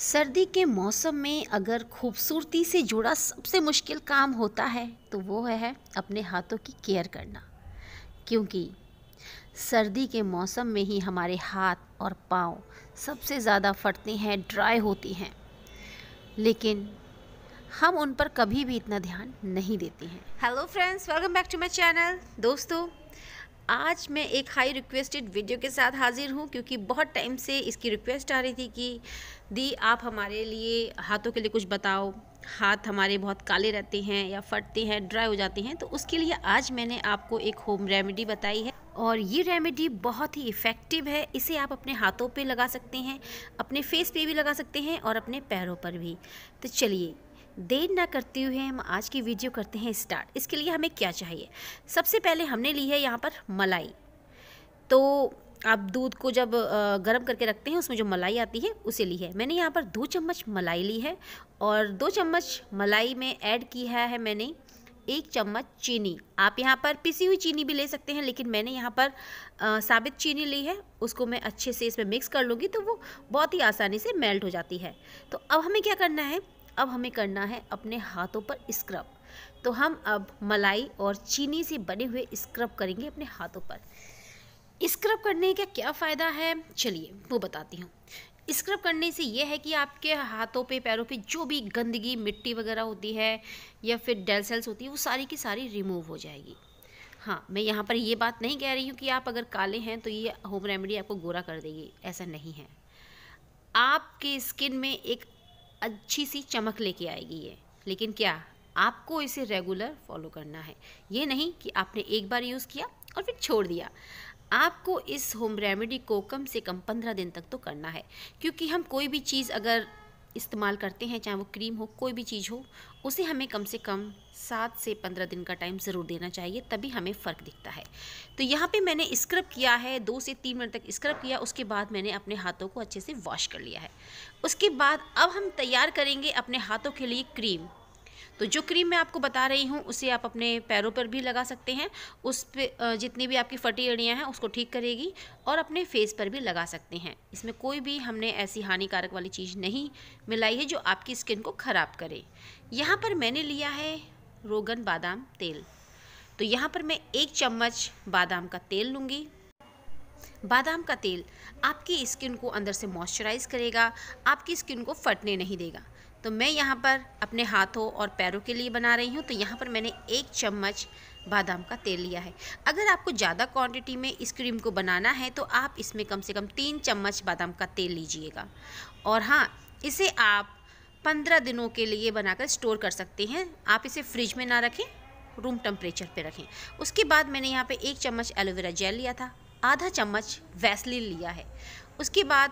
सर्दी के मौसम में अगर खूबसूरती से जुड़ा सबसे मुश्किल काम होता है तो वो है अपने हाथों की केयर करना क्योंकि सर्दी के मौसम में ही हमारे हाथ और पाँव सबसे ज़्यादा फटते हैं ड्राई होती हैं लेकिन हम उन पर कभी भी इतना ध्यान नहीं देते हैं hello friends welcome back to my channel दोस्तों आज मैं एक हाई रिक्वेस्टेड वीडियो के साथ हाज़िर हूँ क्योंकि बहुत टाइम से इसकी रिक्वेस्ट आ रही थी कि दी आप हमारे लिए हाथों के लिए कुछ बताओ हाथ हमारे बहुत काले रहते हैं या फटते हैं ड्राई हो जाते हैं तो उसके लिए आज मैंने आपको एक होम रेमेडी बताई है और ये रेमेडी बहुत ही इफ़ेक्टिव है इसे आप अपने हाथों पे लगा सकते हैं अपने फेस पे भी लगा सकते हैं और अपने पैरों पर भी तो चलिए देर ना करते हुए हम आज की वीडियो करते हैं स्टार्ट इसके लिए हमें क्या चाहिए सबसे पहले हमने ली है यहाँ पर मलाई तो आप दूध को जब गर्म करके रखते हैं उसमें जो मलाई आती है उसे ली है मैंने यहाँ पर दो चम्मच मलाई ली है और दो चम्मच मलाई में ऐड किया है मैंने एक चम्मच चीनी आप यहाँ पर पिसी हुई चीनी भी ले सकते हैं लेकिन मैंने यहाँ पर आ, साबित चीनी ली है उसको मैं अच्छे से इसमें मिक्स कर लूँगी तो वो बहुत ही आसानी से मेल्ट हो जाती है तो अब हमें क्या करना है अब हमें करना है अपने हाथों पर स्क्रब तो हम अब मलाई और चीनी से बने हुए स्क्रब करेंगे अपने हाथों पर स्क्रब करने का क्या फ़ायदा है चलिए वो बताती हूँ स्क्रब करने से यह है कि आपके हाथों पे पैरों पे जो भी गंदगी मिट्टी वगैरह होती है या फिर डेल सेल्स होती है वो सारी की सारी रिमूव हो जाएगी हाँ मैं यहाँ पर ये बात नहीं कह रही हूँ कि आप अगर काले हैं तो ये होम रेमेडी आपको गोरा कर देगी ऐसा नहीं है आपके स्किन में एक अच्छी सी चमक लेके आएगी ये लेकिन क्या आपको इसे रेगुलर फॉलो करना है ये नहीं कि आपने एक बार यूज़ किया और फिर छोड़ दिया आपको इस होम रेमेडी को कम से कम पंद्रह दिन तक तो करना है क्योंकि हम कोई भी चीज़ अगर इस्तेमाल करते हैं चाहे वो क्रीम हो कोई भी चीज़ हो उसे हमें कम से कम सात से पंद्रह दिन का टाइम ज़रूर देना चाहिए तभी हमें फ़र्क दिखता है तो यहाँ पे मैंने स्क्रब किया है दो से तीन मिनट तक स्क्रब किया उसके बाद मैंने अपने हाथों को अच्छे से वॉश कर लिया है उसके बाद अब हम तैयार करेंगे अपने हाथों के लिए क्रीम तो जो क्रीम मैं आपको बता रही हूँ उसे आप अपने पैरों पर भी लगा सकते हैं उस पर जितनी भी आपकी फटी एड़ियाँ हैं उसको ठीक करेगी और अपने फेस पर भी लगा सकते हैं इसमें कोई भी हमने ऐसी हानिकारक वाली चीज़ नहीं मिलाई है जो आपकी स्किन को ख़राब करे यहाँ पर मैंने लिया है रोगन बादाम तेल तो यहाँ पर मैं एक चम्मच बादाम का तेल लूँगी बादाम का तेल आपकी स्किन को अंदर से मॉइस्चराइज करेगा आपकी स्किन को फटने नहीं देगा तो मैं यहाँ पर अपने हाथों और पैरों के लिए बना रही हूँ तो यहाँ पर मैंने एक चम्मच बादाम का तेल लिया है अगर आपको ज़्यादा क्वांटिटी में इस क्रीम को बनाना है तो आप इसमें कम से कम तीन चम्मच बादाम का तेल लीजिएगा और हाँ इसे आप पंद्रह दिनों के लिए बनाकर स्टोर कर सकते हैं आप इसे फ्रिज में ना रखें रूम टेम्परेचर पे रखें उसके बाद मैंने यहाँ पे एक चम्मच एलोवेरा जेल लिया था आधा चम्मच वैसलिन लिया है उसके बाद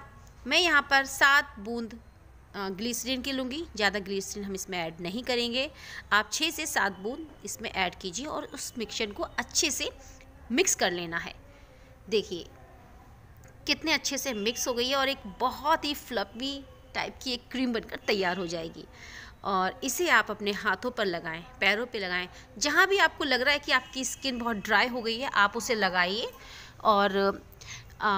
मैं यहाँ पर सात बूंद ग्लिसरीन की लूँगी ज़्यादा ग्लिसरीन हम इसमें ऐड नहीं करेंगे आप छः से सात बूंद इसमें ऐड कीजिए और उस मिक्सचर को अच्छे से मिक्स कर लेना है देखिए कितने अच्छे से मिक्स हो गई है और एक बहुत ही फ्लफी टाइप की एक क्रीम बनकर तैयार हो जाएगी और इसे आप अपने हाथों पर लगाएं पैरों पर लगाएं जहाँ भी आपको लग रहा है कि आपकी स्किन बहुत ड्राई हो गई है आप उसे लगाइए और आ,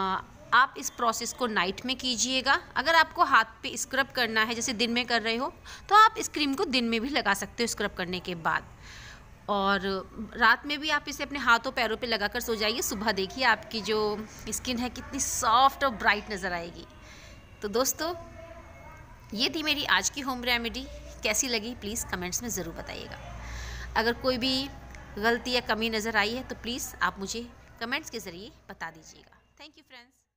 आप इस प्रोसेस को नाइट में कीजिएगा अगर आपको हाथ पे स्क्रब करना है जैसे दिन में कर रहे हो तो आप इस क्रीम को दिन में भी लगा सकते हो स्क्रब करने के बाद और रात में भी आप इसे अपने हाथों पैरों पे लगाकर सो जाइए सुबह देखिए आपकी जो स्किन है कितनी सॉफ्ट और ब्राइट नज़र आएगी तो दोस्तों ये थी मेरी आज की होम रेमेडी कैसी लगी प्लीज़ कमेंट्स में ज़रूर बताइएगा अगर कोई भी गलती या कमी नज़र आई है तो प्लीज़ आप मुझे कमेंट्स के ज़रिए बता दीजिएगा थैंक यू फ्रेंड्स